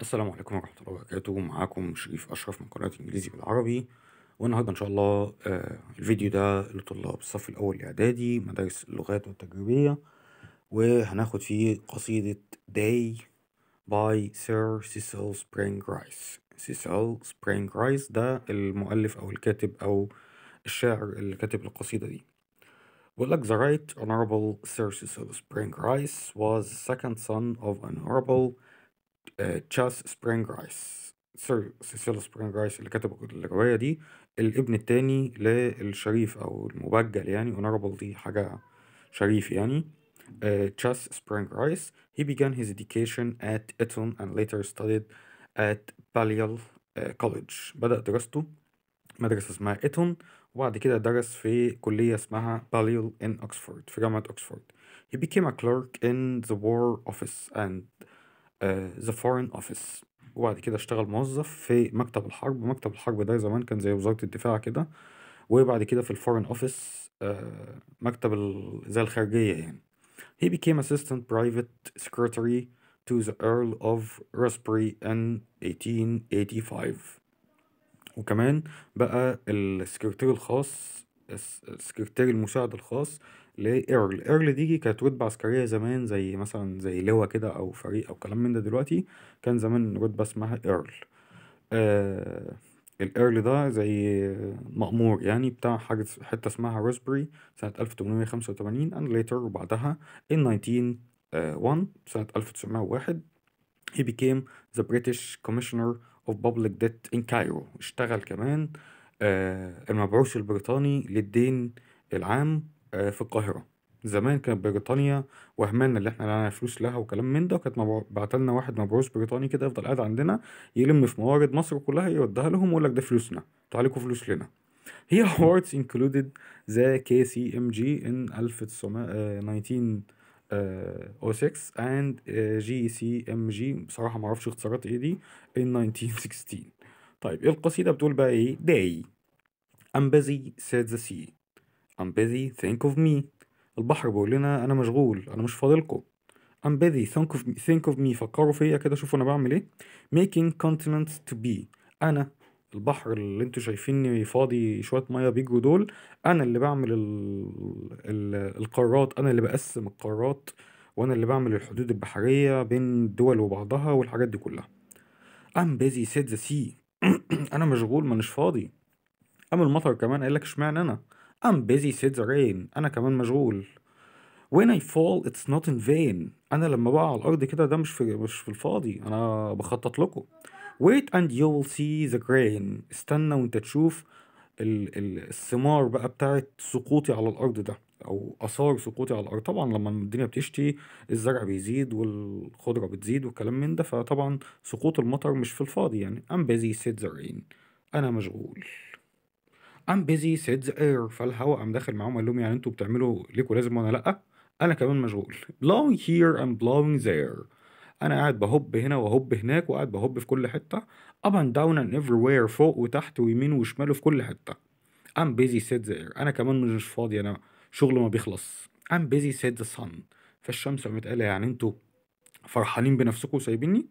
السلام عليكم ورحمة الله وبركاته معاكم شريف أشرف من قناة إنجليزي بالعربي والنهاردة إن شاء الله آه، الفيديو ده لطلاب الصف الأول الإعدادي مدارس اللغات والتجريبية وهناخد فيه قصيدة Day by Sir Cecil Spring Rice Cecil Spring Rice ده المؤلف أو الكاتب أو الشاعر اللي كاتب القصيدة دي بيقول لك the right honorable Sir Cecil Spring Rice was the second son of honorable آه، تشاس سبرينج رايس سوري سيسيل سبرينج رايس اللي كتب الرواية دي الابن التاني للشريف أو المبجل يعني اونربل دي حاجة شريف يعني آه، تشاس سبرينج رايس He began his education at Eton and later studied at Balliol uh, College. بدأ دراسته مدرسة اسمها إيتون وبعد كده درس في كلية اسمها Balliol in Oxford في جامعة أوكسفورد. He became a clerk in the War Office and ذا فورين اوفيس وبعد كده اشتغل موظف في مكتب الحرب مكتب الحرب ده زمان كان زي وزارة الدفاع كده وبعد كده في الفورين اوفيس آه، مكتب زي الخارجية يعني he became assistant private secretary to the Earl of Raspberry in 1885 وكمان بقى السكرتير الخاص السكرتير المساعد الخاص ليه ايرل ايرل دي كانت رتبة عسكرية زمان زي مثلا زي لواء كده او فريق او كلام من ده دلوقتي كان زمان رتبة اسمها ايرل آه الايرل ده زي مأمور يعني بتاع حاجة حتة اسمها روزبري سنة 1885 and later وبعدها in 1901 سنة 1901 he became the British Commissioner of Public Debt in Cairo اشتغل كمان آه المبعوث البريطاني للدين العام آه، في القاهرة زمان كانت بريطانيا وهمنا اللي احنا معانا فلوس لها وكلام من ده كانت لنا واحد مبعوث بريطاني كده يفضل قاعد عندنا يلم في موارد مصر كلها يوديها لهم ويقول لك ده فلوسنا تعالوا فلوس لنا هي awards included the KCMG in 1906 and GCMG آه، بصراحة معرفش اختصارات ايه دي in 1916 طيب إيه القصيدة بتقول بقى ايه day I'm busy said the sea I'm busy think of me البحر بيقول لنا أنا مشغول أنا مش فاضلكم I'm busy think of me think of me فكروا فيا كده شوفوا أنا بعمل إيه making continents to be أنا البحر اللي انتوا شايفيني فاضي شويه ميه بيجوا دول انا اللي بعمل ال... القارات انا اللي بقسم القارات وانا اللي بعمل الحدود البحريه بين الدول وبعضها والحاجات دي كلها I'm busy said the sea انا مشغول مانيش فاضي قام المطر كمان قال لك اشمعنى انا I'm busy said the rain أنا كمان مشغول When I fall it's not in vain أنا لما بقع على الأرض كده ده مش في مش في الفاضي أنا بخطط لكم Wait and you will see the grain استنى وأنت تشوف ال ال الثمار بقى بتاعت سقوطي على الأرض ده أو آثار سقوطي على الأرض طبعا لما الدنيا بتشتي الزرع بيزيد والخضرة بتزيد والكلام من ده فطبعا سقوط المطر مش في الفاضي يعني I'm busy said the rain أنا مشغول ام بيزي سيدز اير فالهوا قام داخل معاهم قال لهم يعني انتوا بتعملوا ليكوا لازم وانا لا انا كمان مشغول blowing here and blowing there انا قاعد بهب هنا وهب هناك وقاعد بهب في كل حته up and down and everywhere فوق وتحت ويمين وشمال وفي كل حته I'm busy said the air انا كمان مش فاضي انا شغل ما بيخلص I'm busy said the sun فالشمس قامت قال يعني انتوا فرحانين بنفسكم وسايبيني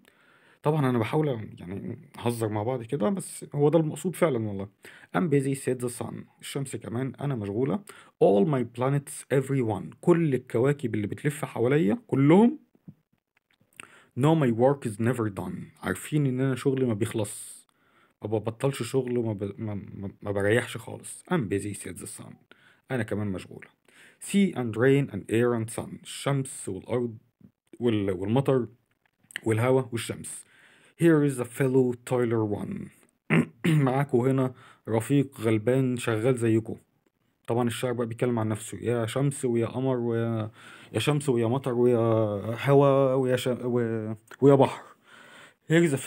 طبعًا أنا بحاول يعني نهزر مع بعض كده، بس هو ده المقصود فعلًا والله. I'm busy said the sun الشمس كمان أنا مشغولة all my planets every one كل الكواكب اللي بتلف حواليّا كلهم know my work is never done عارفين إن أنا شغلي ما بيخلصش، ما ببطلش شغل وما ب ما ما ما خالص I'm busy said the sun أنا كمان مشغولة. Sea and rain and air and sun الشمس والأرض وال والمطر والهوا والشمس. here is a fellow Tyler one معاكوا هنا رفيق غلبان شغال زيكوا طبعا الشاعر بقى بيتكلم عن نفسه يا شمس ويا قمر ويا يا شمس ويا مطر ويا هواء ويا ش... ويا... ويا بحر is a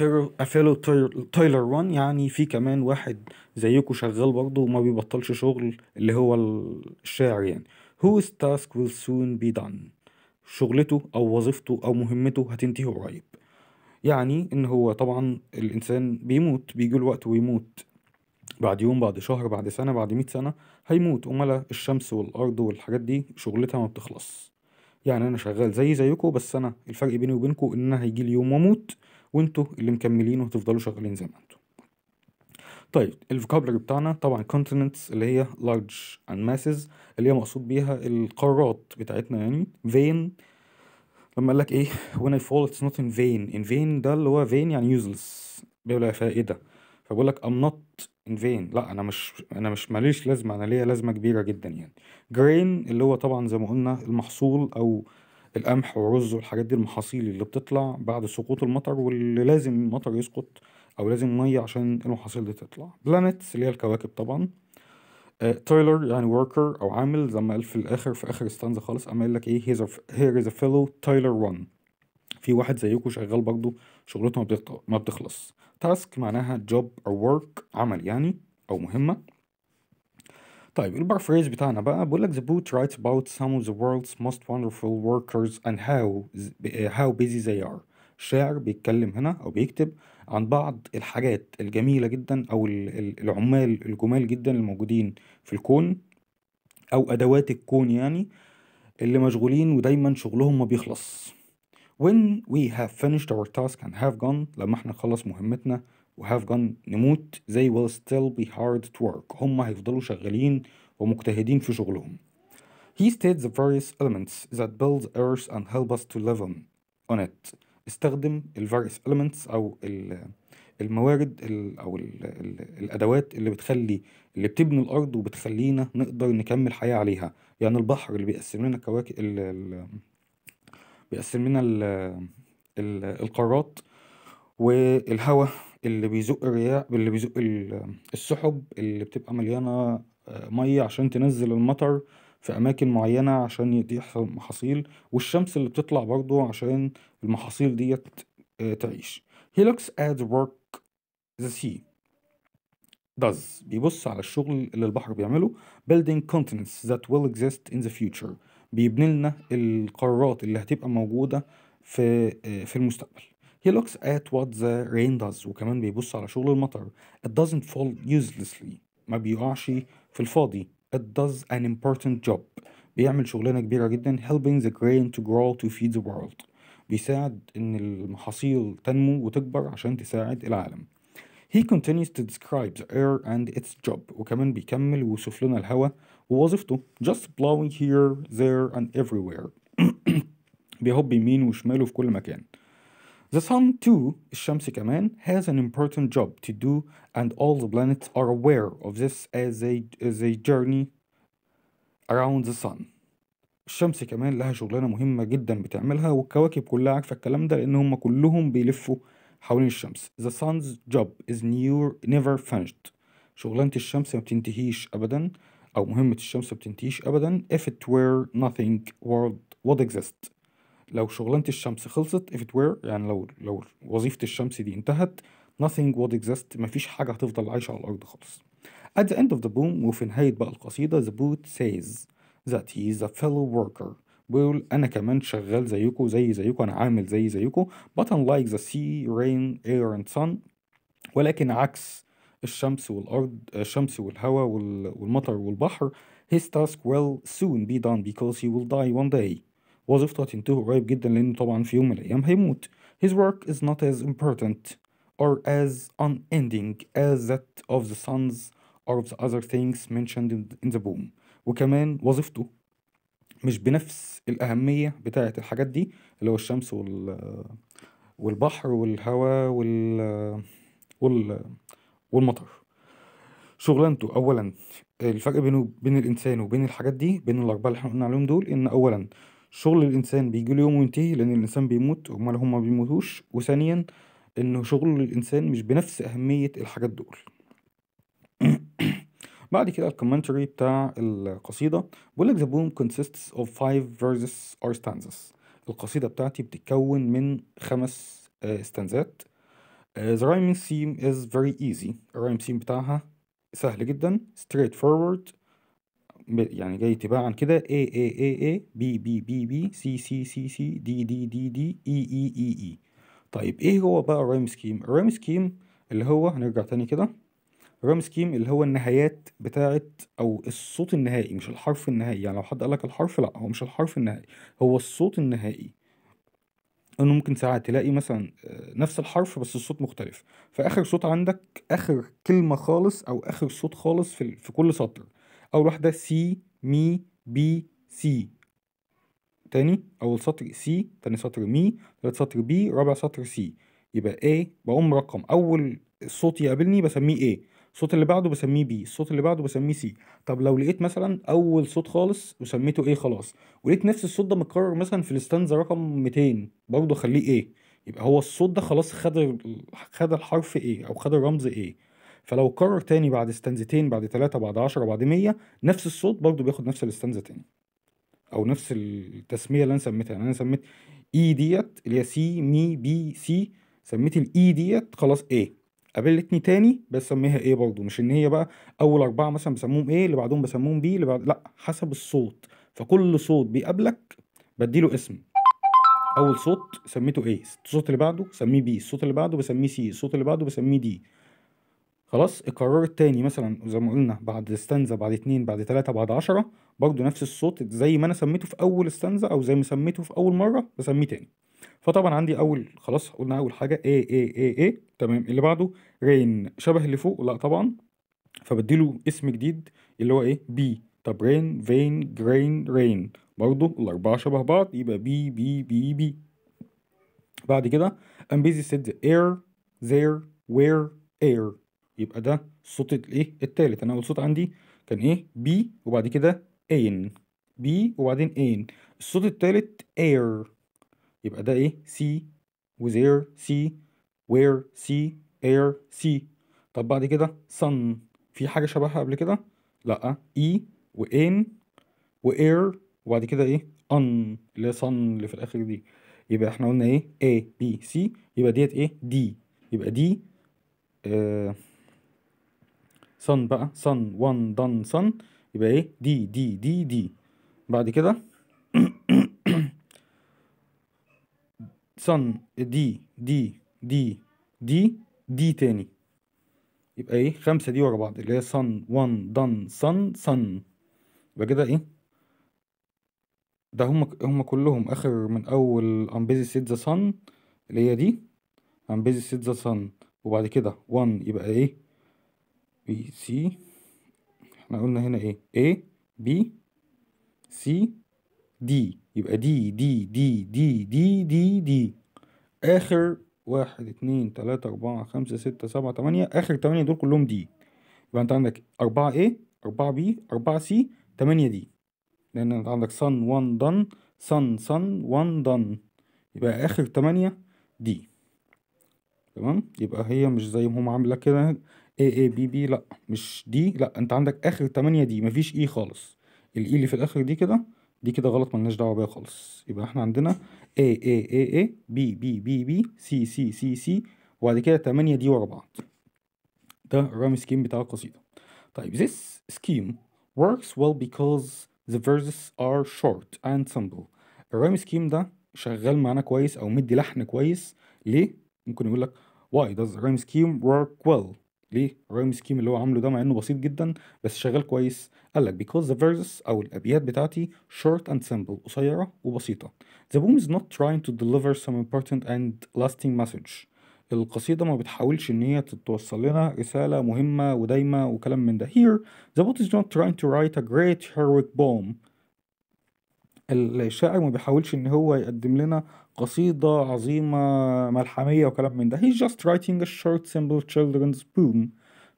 fellow toiler One يعني في كمان واحد زيكو شغال برضه وما بيبطلش شغل اللي هو الشاعر يعني whose task will soon be done شغلته او وظيفته او مهمته هتنتهي قريب يعني إن هو طبعا الإنسان بيموت بيجي له وقت ويموت بعد يوم بعد شهر بعد سنة بعد مئة سنة هيموت أمال الشمس والأرض والحاجات دي شغلتها ما بتخلص يعني أنا شغال زي زيكم بس أنا الفرق بيني وبينكم إن أنا هيجي لي يوم وأموت وأنتوا اللي مكملين وهتفضلوا شغالين زي ما أنتوا طيب الفوكابلر بتاعنا طبعا continents اللي هي large and masses اللي هي مقصود بيها القارات بتاعتنا يعني vein لما قال لك ايه when I fall it's not in vain in vain ده اللي هو vain يعني useless بيقول فائدة فبقول لك I'm not in vain لا انا مش انا مش ماليش لازمة انا ليا لازمة كبيرة جدا يعني grain اللي هو طبعا زي ما قلنا المحصول او القمح والرز والحاجات دي المحاصيل اللي بتطلع بعد سقوط المطر واللي لازم المطر يسقط او لازم ميه عشان المحاصيل دي تطلع بلانيتس اللي هي الكواكب طبعا تايلر آه، يعني وركر او عامل زي ما قال في الاخر في اخر ستانزا خالص قام قايل لك ايه هير از ا فيلو تايلر 1 في واحد زيكم شغال برضه شغلته ما بتخلص تاسك معناها جوب او ورك عمل يعني او مهمه طيب فريز بتاعنا بقى بيقول لك the book writes about some of the world's most wonderful workers and how how busy they are شاعر بيتكلم هنا او بيكتب عن بعض الحاجات الجميلة جدا أو العمال الجمال جدا الموجودين في الكون أو أدوات الكون يعني اللي مشغولين ودايما شغلهم ما بيخلص when we have finished our task and have gone لما احنا نخلص مهمتنا و have gone نموت they will still be hard to work هم هيفضلوا شغالين ومجتهدين في شغلهم He states the various elements that build earth and help us to live on, on it استخدم الفاريس elements او الموارد الـ او الـ الـ الادوات اللي بتخلي اللي بتبني الارض وبتخلينا نقدر نكمل حياه عليها يعني البحر اللي بيقسم لنا كواكب بيقسم لنا القارات والهواء اللي بيزق الرياح اللي بيزق السحب اللي بتبقى مليانه ميه عشان تنزل المطر في أماكن معينة عشان يحصل محاصيل والشمس اللي بتطلع برضو عشان المحاصيل ديت آه، تعيش هيلوكس adds work the sea does بيبص على الشغل اللي البحر بيعمله building continents that will exist in the future بيبني لنا القارات اللي هتبقى موجودة في آه، في المستقبل he looks at what the rain does وكمان بيبص على شغل المطر it doesn't fall uselessly ما بيقعش في الفاضي it does an important job بيعمل شغلانة كبيرة جدا helping the grain to grow to feed the world بيساعد إن المحاصيل تنمو وتكبر عشان تساعد العالم He continues to describe the air and its job وكمان بيكمل ويوصف لنا الهوا ووظيفته just blowing here there and everywhere بيهب يمين وشمال في كل مكان the sun too, Shamsi كمان, has an important job to do and all the planets are aware of this as they, as they journey around the sun. الشمس كمان لها شغلانة مهمة جدا بتعملها والكواكب كلها عارفة الكلام ده لأن هم كلهم بيلفوا حوالين الشمس. The sun's job is near, never finished. شغلانة الشمس ما بتنتهيش أبدا أو مهمة الشمس ما بتنتهيش أبدا if it were nothing world would exist. لو شغلانة الشمس خلصت if it were يعني لو لو وظيفة الشمس دي انتهت nothing would exist مفيش حاجة هتفضل عايشة على الأرض خالص At the end of the poem وفي نهاية بقى القصيدة the boot says that he is a fellow worker بيقول أنا كمان شغال زيكو زي زيكو أنا عامل زي زيكو but unlike the sea, rain, air and sun ولكن عكس الشمس والأرض الشمس والهواء والمطر والبحر his task will soon be done because he will die one day وظيفته هتنتهي قريب جدا لأنه طبعا في يوم من الأيام هيموت His work is not as important or as unending as that of the sons or of the other things mentioned in the poem وكمان وظيفته مش بنفس الأهمية بتاعة الحاجات دي اللي هو الشمس وال والبحر والهواء وال وال والمطر شغلانته أولا الفرق بينه بين الإنسان وبين الحاجات دي بين الأربعة اللي احنا قلنا عليهم دول إن أولا شغل الإنسان بيجي له يوم وينتهي لأن الإنسان بيموت أمال هما بيموتوش وثانيا إن شغل الإنسان مش بنفس أهمية الحاجات دول بعد كده الكومنتري بتاع القصيدة بيقول لك the poem consists of five verses or stanzas القصيدة بتاعتي بتتكون من خمس استنزات آه، آه، uh, the rhyming theme is very easy الرhyme theme بتاعها سهل جدا straightforward يعني جاي تباعا كده A A A A B B B B C C C C D D D D E E E E طيب ايه هو بقى الريم سكيم الريم سكيم اللي هو هنرجع تاني كده الريم سكيم اللي هو النهايات بتاعة او الصوت النهائي مش الحرف النهائي يعني لو حد قالك الحرف لا هو مش الحرف النهائي هو الصوت النهائي انه ممكن ساعات تلاقي مثلا آه، نفس الحرف بس الصوت مختلف فاخر صوت عندك اخر كلمه خالص او اخر صوت خالص في, في كل سطر أول واحدة سي مي بي سي تاني أول سطر سي تاني سطر مي تالت سطر بي رابع سطر سي يبقى A بقوم رقم أول صوت يقابلني بسميه A الصوت اللي بعده بسميه B الصوت اللي بعده بسميه C طب لو لقيت مثلا أول صوت خالص وسميته A خلاص ولقيت نفس الصوت ده متكرر مثلا في الستانزا رقم 200 برضه خليه A يبقى هو الصوت ده خلاص خد خد الحرف A أو خد الرمز A فلو كرر تاني بعد استنزتين بعد ثلاثة بعد عشرة بعد مية نفس الصوت برضه بياخد نفس الاستنزة تاني او نفس التسمية اللي انا سميتها يعني انا سميت اي e ديت اللي هي سي مي بي سي سميت الاي e ديت خلاص ايه قابلتني تاني بسميها ايه برضه مش ان هي بقى اول اربعة مثلا بسموهم ايه اللي بعدهم بسموهم بي اللي بعد لا حسب الصوت فكل صوت بيقابلك بديله اسم اول صوت سميته ايه الصوت اللي بعده سميه بي الصوت اللي بعده بسميه سي الصوت اللي بعده بسميه دي خلاص القرار التاني مثلا زي ما قلنا بعد استنزة بعد اتنين بعد تلاتة بعد عشرة برضو نفس الصوت زي ما انا سميته في اول استنزة او زي ما سميته في اول مرة بسميه تاني فطبعا عندي اول خلاص قلنا اول حاجة ايه ايه ايه ايه تمام اللي بعده رين شبه اللي فوق لا طبعا فبديله اسم جديد اللي هو ايه بي طب رين فين جرين رين برضو الاربعة شبه بعض يبقى بي بي بي بي بعد كده ام بيزي سيد اير زير وير اير يبقى ده الصوت الايه التالت انا اول صوت عندي كان ايه بي وبعد كده ان بي وبعدين ان الصوت التالت اير يبقى ده ايه سي وزير سي وير سي اير سي طب بعد كده صن في حاجة شبهها قبل كده لا اي وان واير وبعد كده ايه ان اللي هي اللي في الاخر دي يبقى احنا قلنا ايه اي بي سي يبقى ديت ايه دي يبقى دي آه صن بقى صن وان دن صن يبقى ايه دي دي دي دي بعد كده صن دي دي دي دي دي تاني يبقى ايه خمسة دي ورا بعض اللي هي صن وان دن صن صن يبقى كده ايه ده هم هم كلهم اخر من اول بيزي سيت ذا صن اللي هي دي بيزي سيت ذا صن وبعد كده وان يبقى ايه بي سي احنا قلنا هنا ايه A B C D يبقى دي دي دي دي دي دي دي آخر واحد اتنين تلاتة أربعة خمسة ستة سبعة تمانية آخر تمانية دول كلهم دي يبقى أنت عندك أربعة A أربعة B أربعة C تمانية دي لأن أنت عندك صن وان دن صن صن وان دن يبقى آخر تمانية دي تمام يبقى هي مش زي ما هم عاملة كده اي اي بي بي لا مش دي لا انت عندك اخر تمانية دي مفيش اي e خالص الاي e اللي في الاخر دي كده دي كده غلط ملناش دعوه بيها خالص يبقى احنا عندنا اي اي اي اي بي بي بي بي سي سي سي سي وبعد كده تمانية دي ورا بعض ده الرام سكيم بتاع القصيده طيب this scheme works well because the verses are short and simple الرام سكيم ده شغال معانا كويس او مدي لحن كويس ليه ممكن يقول لك why does the rhyme scheme work well ليه الرايم سكيم اللي هو عامله ده مع انه بسيط جدا بس شغال كويس قال لك because the verses او الابيات بتاعتي short and simple قصيره وبسيطه the poem is not trying to deliver some important and lasting message القصيده ما بتحاولش ان هي توصل لنا رساله مهمه ودايمه وكلام من ده here the poet is not trying to write a great heroic poem الشاعر ما بيحاولش ان هو يقدم لنا قصيدة عظيمة ملحمية وكلام من ده he's just writing a short simple children's poem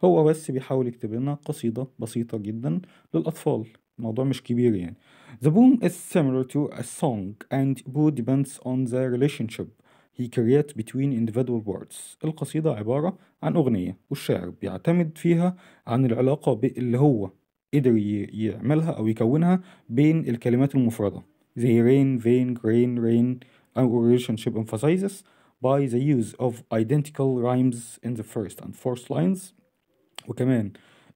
هو بس بيحاول يكتب لنا قصيدة بسيطة جدا للأطفال الموضوع مش كبير يعني the poem is similar to a song and both depends on the relationship he creates between individual words القصيدة عبارة عن أغنية والشاعر بيعتمد فيها عن العلاقة اللي هو قدر يعملها أو يكونها بين الكلمات المفردة زي rain, vein, grain, rain and relationship emphasizes by the use of identical rhymes in the first and fourth lines وكمان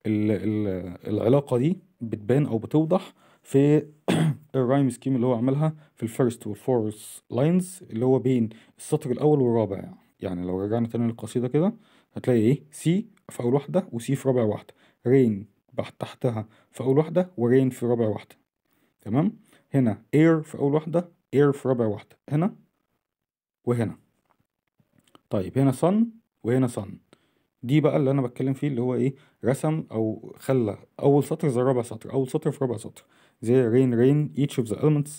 ال ال العلاقة دي بتبان أو بتوضح في الرايم سكيم اللي هو عملها في الفيرست والفورث لاينز اللي هو بين السطر الأول والرابع يعني لو رجعنا تاني للقصيدة كده هتلاقي إيه سي في أول واحدة وسي في رابع واحدة رين تحتها في أول واحدة ورين في رابع واحدة تمام هنا اير في أول واحدة اير في ربع واحدة هنا وهنا طيب هنا صن وهنا صن دي بقى اللي انا بتكلم فيه اللي هو ايه رسم او خلى اول سطر زي ربع سطر اول سطر في ربع سطر زي rain rain each of the elements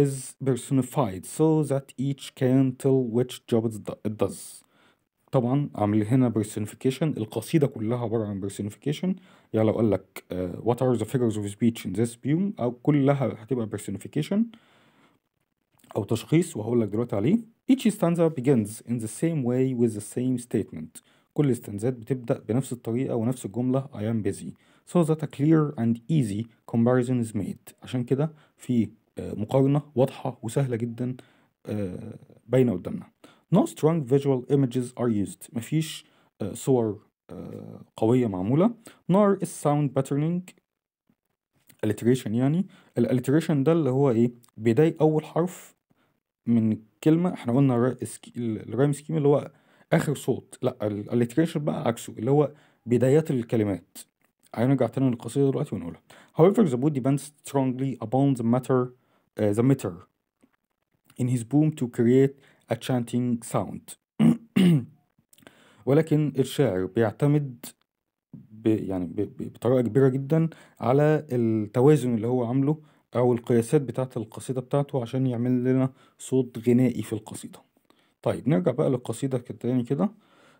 is personified so that each can tell which job it does طبعا عامل هنا personification القصيدة كلها عبارة عن personification يعني لو قال لك uh, what are the figures of speech in this poem أو كلها هتبقى personification أو تشخيص وهقول لك دلوقتي عليه each stanza begins in the same way with the same statement كل استنزاد بتبدأ بنفس الطريقة ونفس الجملة I am busy so that a clear and easy comparison is made عشان كده في آه، مقارنة واضحة وسهلة جدا آه، باينة قدامنا no strong visual images are used مفيش آه، صور قوية معمولة nor is sound patterning alliteration يعني الالتريشن ده اللي هو ايه بداية اول حرف من كلمة احنا قلنا الرايم سكيم اللي هو آخر صوت لأ الالتريشن بقى عكسه اللي هو بدايات الكلمات هنرجع تاني للقصيدة دلوقتي ونقولها however the wood depends strongly upon the matter uh, the meter in his boom to create a chanting sound ولكن الشاعر بيعتمد ب يعني بطريقة كبيرة جدا على التوازن اللي هو عامله أو القياسات بتاعة القصيدة بتاعته عشان يعمل لنا صوت غنائي في القصيدة طيب نرجع بقى للقصيدة تاني كده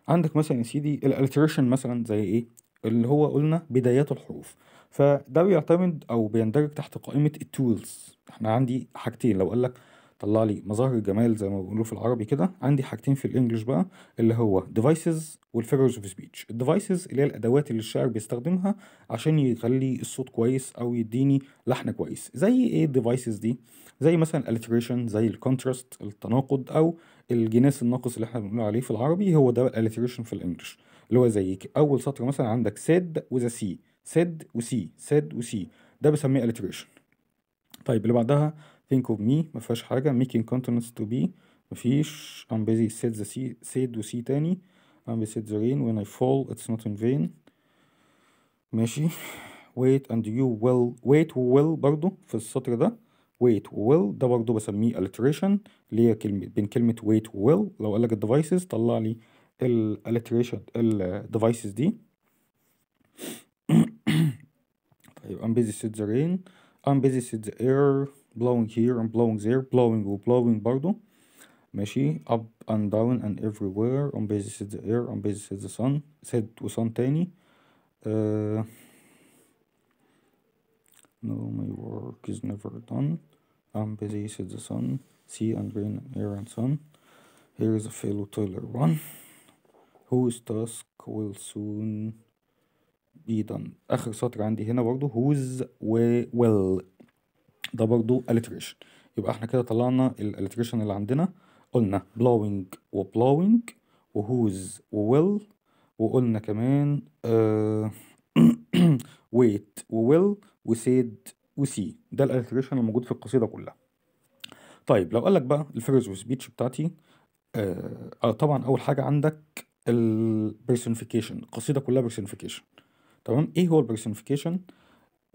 عندك مثلا يا سيدي الالتريشن مثلا زي ايه اللي هو قلنا بدايات الحروف فده بيعتمد او بيندرج تحت قائمة التولز احنا عندي حاجتين لو قالك طلع لي مظاهر الجمال زي ما بيقولوا في العربي كده عندي حاجتين في الانجليش بقى اللي هو devices والفيجرز اوف سبيتش الديفايسز اللي هي الادوات اللي الشاعر بيستخدمها عشان يخلي الصوت كويس او يديني لحن كويس زي ايه الديفايسز دي زي مثلا الاليتريشن زي الكونتراست التناقض او الجناس الناقص اللي احنا بنقول عليه في العربي هو ده الاليتريشن في الانجليش اللي هو زي اول سطر مثلا عندك سد وذا سي سد وسي سد وسي ده بسميه اليتريشن طيب اللي بعدها think of me مفيهاش حاجة making continents to be مفيش I'm busy said the sea said the sea تاني I'm busy. the rain when I fall it's not in vain ماشي wait and you will wait will برضو في السطر ده wait will ده برضو بسميه alliteration اللي هي كلمة بين كلمة wait will لو قالك devices طلع لي الاليتريشن الديفايسز دي طيب I'm busy with the rain I'm busy with the air blowing here and blowing there, blowing or blowing bardo. Meshi up and down and everywhere on basis of the air on basis of the sun said وsun تاني uh, no my work is never done I'm busy said the sun sea and rain and air and sun here is a fellow toiler one whose task will soon be done اخر سطر عندي هنا برضو whose way will ده برضو alliteration يبقى احنا كده طلعنا الالتريشن اللي عندنا قلنا blowing و blowing و whose و will وقلنا كمان ويت آه، wait و will و said و see ده الالتريشن الموجود في القصيدة كلها طيب لو قالك بقى الفيجرز وسبيتش بتاعتي آه،, آه, طبعا أول حاجة عندك البرسونيفيكيشن القصيدة كلها برسونيفيكيشن تمام ايه هو البرسونيفيكيشن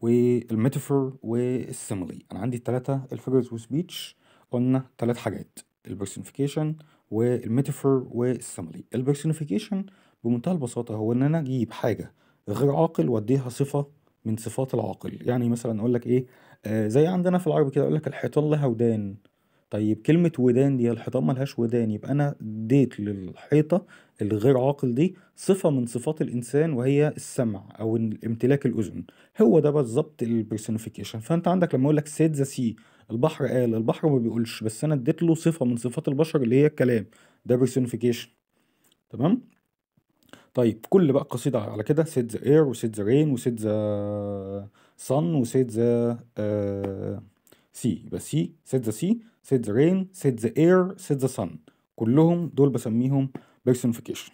والميتافور والسيمولي انا عندي التلاتة الفيجرز وسبيتش قلنا تلات حاجات البيرسونيفيكيشن والميتافور والسيمولي البيرسونيفيكيشن بمنتهى البساطة هو ان انا اجيب حاجة غير عاقل واديها صفة من صفات العاقل يعني مثلا اقول لك ايه آه زي عندنا في العربي كده اقول لك الحيطان لها ودان طيب كلمة ودان دي الحيطان ملهاش ودان يبقى أنا اديت للحيطة الغير عاقل دي صفة من صفات الإنسان وهي السمع أو امتلاك الأذن هو ده بالظبط البرسونيفيكيشن فأنت عندك لما أقول لك سيد ذا سي البحر قال البحر ما بيقولش بس أنا اديت له صفة من صفات البشر اللي هي الكلام ده برسونيفيكيشن تمام طيب كل بقى قصيدة على كده سيد ذا اير وسيد ذا رين وسيد ذا صن وسيد ذا سي آه، يبقى سي سيد ذا سي set the rain set the air set the sun كلهم دول بسميهم personification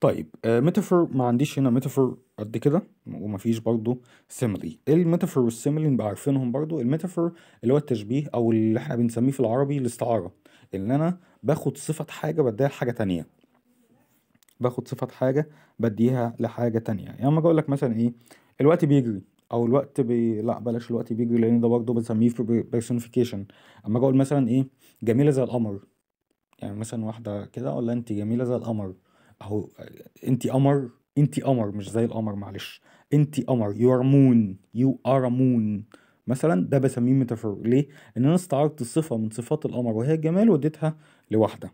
طيب ميتافور آه، ما عنديش هنا ميتافور قد كده وما فيش برضه سيملي الميتافور والسيملي نبقى عارفينهم برضه الميتافور اللي هو التشبيه او اللي احنا بنسميه في العربي الاستعاره ان انا باخد صفه حاجه بديها لحاجه تانية باخد صفه حاجه بديها لحاجه تانية يعني اما اقول لك مثلا ايه الوقت بيجري او الوقت بي... لا بلاش الوقت بيجري لان ده برضه بسميه بيرسونيفيكيشن اما اجي اقول مثلا ايه جميله زي القمر يعني مثلا واحده كده اقول لها انت جميله زي القمر اهو انت قمر انت قمر مش زي القمر معلش انت قمر يو ار مون يو ار مون مثلا ده بسميه ميتافور ليه ان انا استعرضت صفه من صفات القمر وهي الجمال واديتها لواحده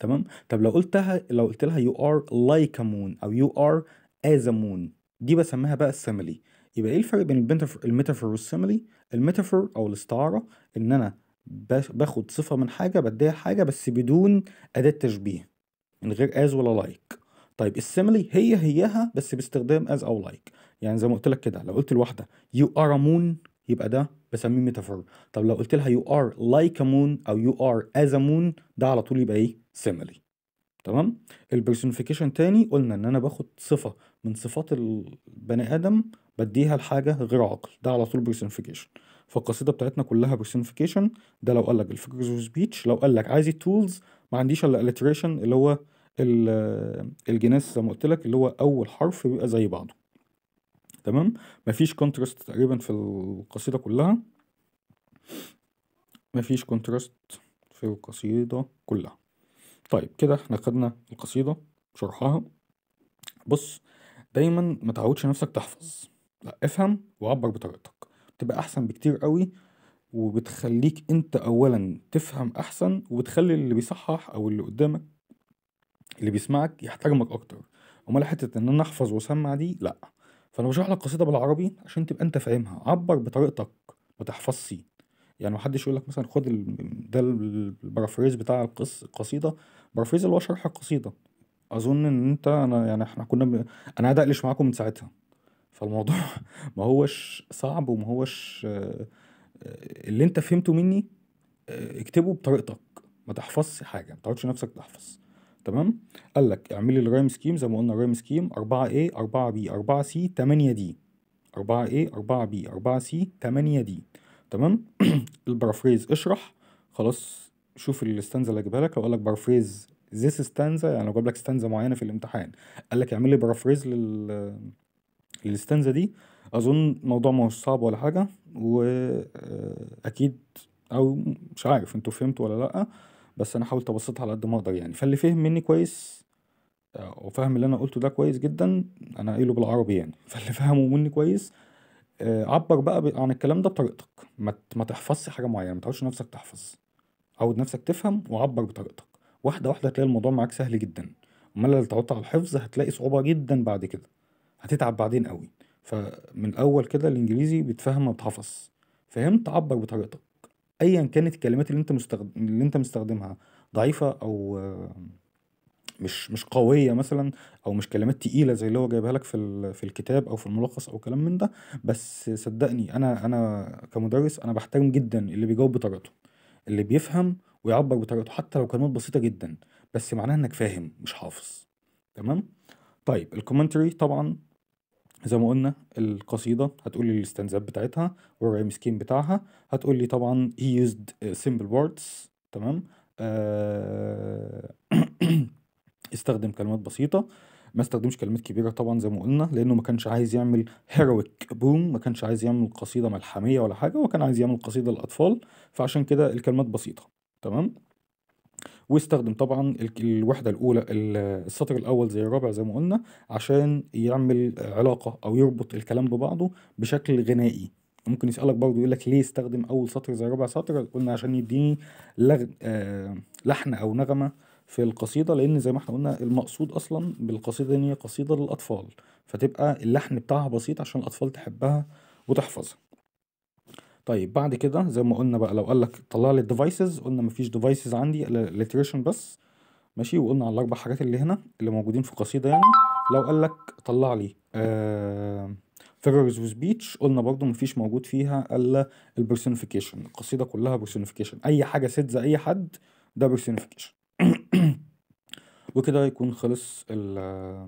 تمام طب لو قلتها لو قلت لها يو ار لايك مون او يو ار از مون دي بسميها بقى السيميلي يبقى ايه الفرق بين الميتافور والسيميلي الميتافور او الاستعاره ان انا باخد صفه من حاجه بديها حاجه بس بدون اداه تشبيه من غير از ولا لايك like. طيب السيميلي هي هيها بس باستخدام از او لايك like. يعني زي ما قلت لك كده لو قلت لواحده يو ار مون يبقى ده بسميه ميتافور طب لو قلت لها يو ار لايك مون او يو ار از مون ده على طول يبقى ايه سيميلي تمام البرسونيفيكيشن تاني قلنا ان انا باخد صفه من صفات البني ادم بديها لحاجه غير عاقل ده على طول برسونيفيكيشن فالقصيده بتاعتنا كلها برسونيفيكيشن ده لو قال لك الفيجرز اوف سبيتش لو قال لك عايز التولز ما عنديش الا الاتريشن اللي هو آه، الجناس زي ما قلت لك اللي هو اول حرف بيبقى زي بعضه تمام مفيش كونتراست تقريبا في القصيده كلها مفيش كونتراست في القصيده كلها طيب كده احنا خدنا القصيدة شرحها بص دايما ما تعودش نفسك تحفظ لا افهم وعبر بطريقتك بتبقى احسن بكتير قوي وبتخليك انت اولا تفهم احسن وبتخلي اللي بيصحح او اللي قدامك اللي بيسمعك يحترمك اكتر امال حته ان انا احفظ واسمع دي لا فانا بشرح لك قصيده بالعربي عشان تبقى انت فاهمها عبر بطريقتك ما تحفظش يعني محدش يقول لك مثلا خد ده البرافريز بتاع القص القصيده بارافريز اللي هو شرح القصيده اظن ان انت انا يعني احنا كنا ب... انا قاعد اقلش معاكم من ساعتها فالموضوع ما هوش صعب وما هوش آه، اللي انت فهمته مني آه، اكتبه بطريقتك ما تحفظش حاجه ما تقعدش نفسك تحفظ تمام قال لك اعملي الرايم سكيم زي ما قلنا الرايم سكيم 4A 4B 4C 8D 4A 4B 4C 8D تمام البارافريز اشرح خلاص شوف الستانزا اللي اجيبها لك لو قال لك بارافريز ذيس ستانزا يعني لو جاب لك ستانزا معينه في الامتحان قال لك اعمل لي بارافريز لل للستانزا دي اظن الموضوع مش صعب ولا حاجه واكيد آه، او مش عارف انتوا فهمتوا ولا لا بس انا حاولت ابسطها على قد ما اقدر يعني فاللي فهم مني كويس آه، وفهم اللي انا قلته ده كويس جدا انا قايله بالعربي يعني فاللي فهمه مني كويس آه، عبر بقى عن الكلام ده بطريقتك ما ما تحفظش حاجه معينه ما تعودش نفسك تحفظ عود نفسك تفهم وعبر بطريقتك واحده واحده هتلاقي الموضوع معاك سهل جدا امال لو تعودت على الحفظ هتلاقي صعوبه جدا بعد كده هتتعب بعدين قوي فمن الاول كده الانجليزي بيتفهم وبيتحفظ فهمت عبر بطريقتك ايا كانت الكلمات اللي انت مستخدم اللي انت مستخدمها ضعيفه او آه، مش مش قويه مثلا او مش كلمات تقيله زي اللي هو جايبها لك في في الكتاب او في الملخص او كلام من ده بس صدقني انا انا كمدرس انا بحترم جدا اللي بيجاوب بطريقته اللي بيفهم ويعبر بطريقته حتى لو كلمات بسيطه جدا بس معناها انك فاهم مش حافظ تمام طيب الكومنتري طبعا زي ما قلنا القصيده هتقول لي الاستنزاف بتاعتها والرايم سكيم بتاعها هتقول لي طبعا he used uh, simple words تمام آه، استخدم كلمات بسيطة ما استخدمش كلمات كبيرة طبعا زي ما قلنا لأنه ما كانش عايز يعمل هيرويك بوم ما كانش عايز يعمل قصيدة ملحمية ولا حاجة هو كان عايز يعمل قصيدة للأطفال فعشان كده الكلمات بسيطة تمام واستخدم طبعا الوحدة الأولى السطر الأول زي الرابع زي ما قلنا عشان يعمل علاقة أو يربط الكلام ببعضه بشكل غنائي ممكن يسألك برضه يقول لك ليه استخدم أول سطر زي رابع سطر قلنا عشان يديني آه، لحن أو نغمة في القصيدة لأن زي ما احنا قلنا المقصود أصلا بالقصيدة إن هي قصيدة للأطفال فتبقى اللحن بتاعها بسيط عشان الأطفال تحبها وتحفظها طيب بعد كده زي ما قلنا بقى لو قال لك طلع لي الديفايسز قلنا مفيش ديفايسز عندي الليتريشن بس ماشي وقلنا على الاربع حاجات اللي هنا اللي موجودين في القصيده يعني لو قال لك طلع لي آه فيجرز وسبيتش قلنا برضو مفيش موجود فيها الا البرسونيفيكيشن القصيده كلها برسونيفيكيشن اي حاجه سيت زي اي حد ده برسونيفيكيشن وكده يكون خلص الشرح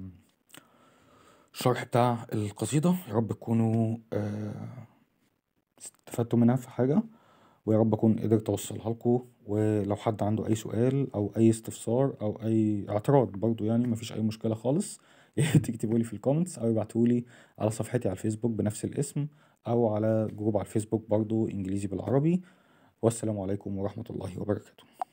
بتاع القصيدة يا رب تكونوا آه، استفدتوا منها في حاجة ويا رب أكون قدرت أوصلها لكم ولو حد عنده أي سؤال أو أي استفسار أو أي اعتراض برضو يعني مفيش أي مشكلة خالص تكتبوا لي في الكومنتس أو ابعتوا لي على صفحتي على الفيسبوك بنفس الاسم أو على جروب على الفيسبوك برضو إنجليزي بالعربي والسلام عليكم ورحمة الله وبركاته